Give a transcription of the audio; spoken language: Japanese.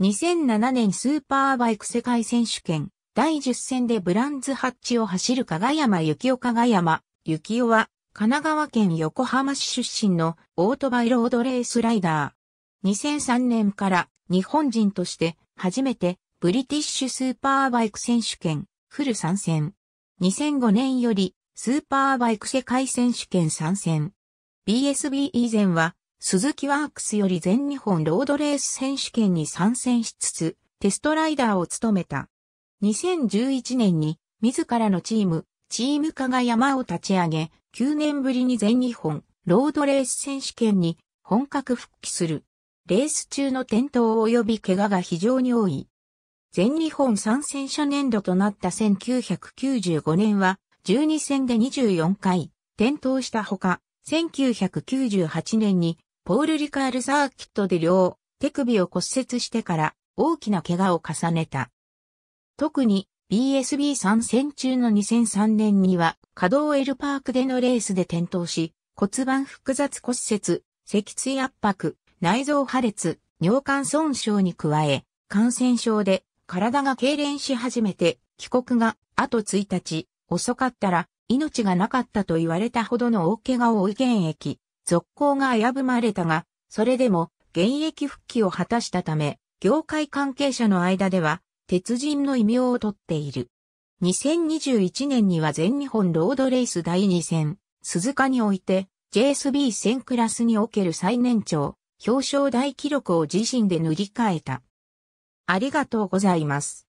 2007年スーパーバイク世界選手権第10戦でブランズハッチを走る香賀山幸夫香賀山幸夫は神奈川県横浜市出身のオートバイロードレースライダー。2003年から日本人として初めてブリティッシュスーパーバイク選手権フル参戦。2005年よりスーパーバイク世界選手権参戦。BSB 以前は鈴木ワークスより全日本ロードレース選手権に参戦しつつ、テストライダーを務めた。2011年に自らのチーム、チーム加賀山を立ち上げ、9年ぶりに全日本ロードレース選手権に本格復帰する。レース中の転倒及び怪我が非常に多い。全日本参戦者年度となった1995年は、12戦で24回、転倒したほか、1998年にポール・リカールサーキットで両手首を骨折してから大きな怪我を重ねた。特に BSB 参戦中の2003年には稼働エルパークでのレースで転倒し骨盤複雑骨折、脊椎圧迫、内臓破裂、尿管損傷に加え感染症で体が痙攣し始めて帰国があと1日遅かったら命がなかったと言われたほどの大怪我を受い現役。続行が危ぶまれたが、それでも現役復帰を果たしたため、業界関係者の間では、鉄人の異名を取っている。2021年には全日本ロードレース第2戦、鈴鹿において、JSB 1 0 0 0クラスにおける最年長、表彰台記録を自身で塗り替えた。ありがとうございます。